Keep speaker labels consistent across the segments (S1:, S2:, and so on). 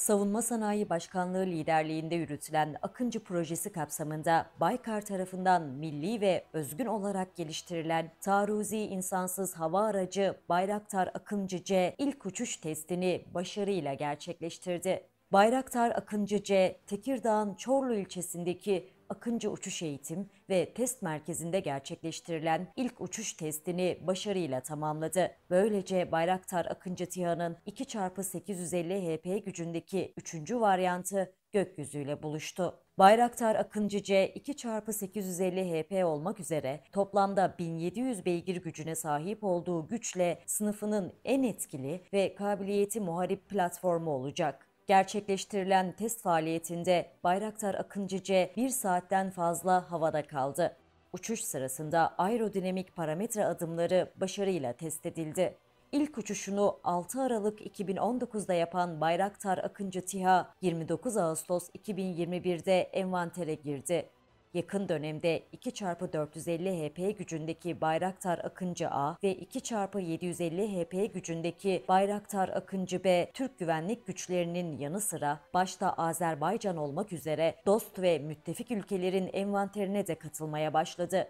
S1: Savunma Sanayi Başkanlığı liderliğinde yürütülen Akıncı projesi kapsamında Baykar tarafından milli ve özgün olarak geliştirilen taarruzi insansız hava aracı Bayraktar Akıncı C ilk uçuş testini başarıyla gerçekleştirdi. Bayraktar Akıncı C, Tekirdağ'ın Çorlu ilçesindeki Akıncı Uçuş Eğitim ve Test Merkezi'nde gerçekleştirilen ilk uçuş testini başarıyla tamamladı. Böylece Bayraktar Akıncı TİHA'nın 2x850 HP gücündeki 3. varyantı gökyüzüyle buluştu. Bayraktar Akıncı C 2x850 HP olmak üzere toplamda 1700 beygir gücüne sahip olduğu güçle sınıfının en etkili ve kabiliyeti muharip platformu olacak. Gerçekleştirilen test faaliyetinde Bayraktar Akıncı C 1 saatten fazla havada kaldı. Uçuş sırasında aerodinamik parametre adımları başarıyla test edildi. İlk uçuşunu 6 Aralık 2019'da yapan Bayraktar Akıncı TİHA 29 Ağustos 2021'de envantere girdi yakın dönemde 2x450 HP gücündeki Bayraktar Akıncı A ve 2x750 HP gücündeki Bayraktar Akıncı B Türk güvenlik güçlerinin yanı sıra başta Azerbaycan olmak üzere dost ve müttefik ülkelerin envanterine de katılmaya başladı.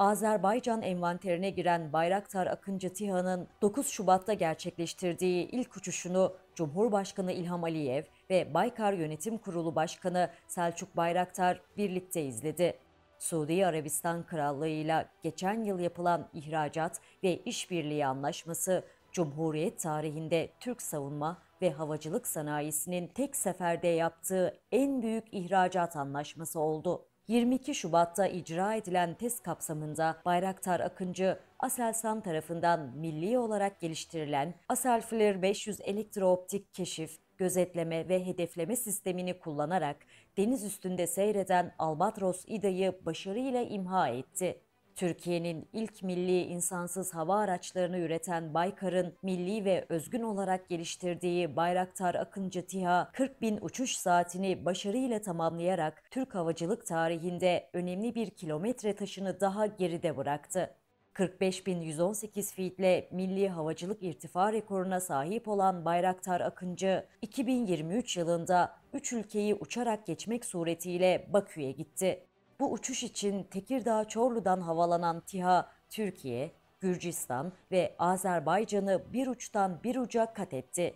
S1: Azerbaycan envanterine giren Bayraktar Akıncı TİHA'nın 9 Şubat'ta gerçekleştirdiği ilk uçuşunu Cumhurbaşkanı İlham Aliyev ve Baykar Yönetim Kurulu Başkanı Selçuk Bayraktar birlikte izledi. Suudi Arabistan Krallığı ile geçen yıl yapılan ihracat ve işbirliği anlaşması Cumhuriyet tarihinde Türk savunma ve havacılık sanayisinin tek seferde yaptığı en büyük ihracat anlaşması oldu. 22 Şubat'ta icra edilen test kapsamında Bayraktar Akıncı, Aselsan tarafından milli olarak geliştirilen Aselflir 500 elektrooptik keşif, gözetleme ve hedefleme sistemini kullanarak deniz üstünde seyreden Albatros İDA'yı başarıyla imha etti. Türkiye'nin ilk milli insansız hava araçlarını üreten Baykar'ın milli ve özgün olarak geliştirdiği Bayraktar Akıncı TİHA 40 bin uçuş saatini başarıyla tamamlayarak Türk havacılık tarihinde önemli bir kilometre taşını daha geride bıraktı. 45.118 fitle milli havacılık irtifa rekoruna sahip olan Bayraktar Akıncı, 2023 yılında 3 ülkeyi uçarak geçmek suretiyle Bakü'ye gitti. Bu uçuş için Tekirdağ Çorlu'dan havalanan TİHA Türkiye, Gürcistan ve Azerbaycan'ı bir uçtan bir uca kat etti.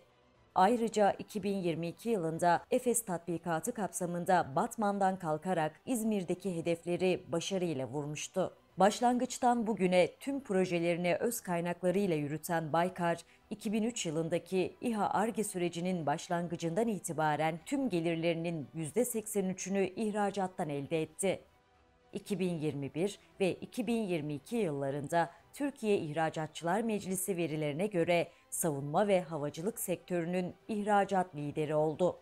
S1: Ayrıca 2022 yılında Efes tatbikatı kapsamında Batman'dan kalkarak İzmir'deki hedefleri başarıyla vurmuştu. Başlangıçtan bugüne tüm projelerini öz kaynaklarıyla yürüten Baykar, 2003 yılındaki İHA ARGE sürecinin başlangıcından itibaren tüm gelirlerinin %83'ünü ihracattan elde etti. 2021 ve 2022 yıllarında Türkiye İhracatçılar Meclisi verilerine göre savunma ve havacılık sektörünün ihracat lideri oldu.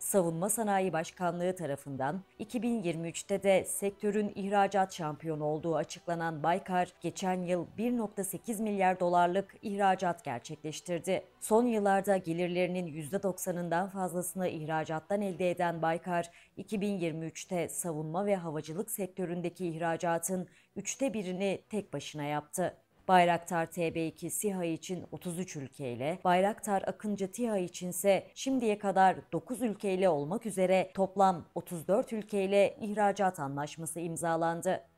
S1: Savunma Sanayi Başkanlığı tarafından 2023'te de sektörün ihracat şampiyonu olduğu açıklanan Baykar, geçen yıl 1.8 milyar dolarlık ihracat gerçekleştirdi. Son yıllarda gelirlerinin %90'ından fazlasını ihracattan elde eden Baykar, 2023'te savunma ve havacılık sektöründeki ihracatın üçte birini tek başına yaptı. Bayraktar TB2 SİHA için 33 ülkeyle, Bayraktar Akıncı TİHA içinse şimdiye kadar 9 ülkeyle olmak üzere toplam 34 ülkeyle ihracat anlaşması imzalandı.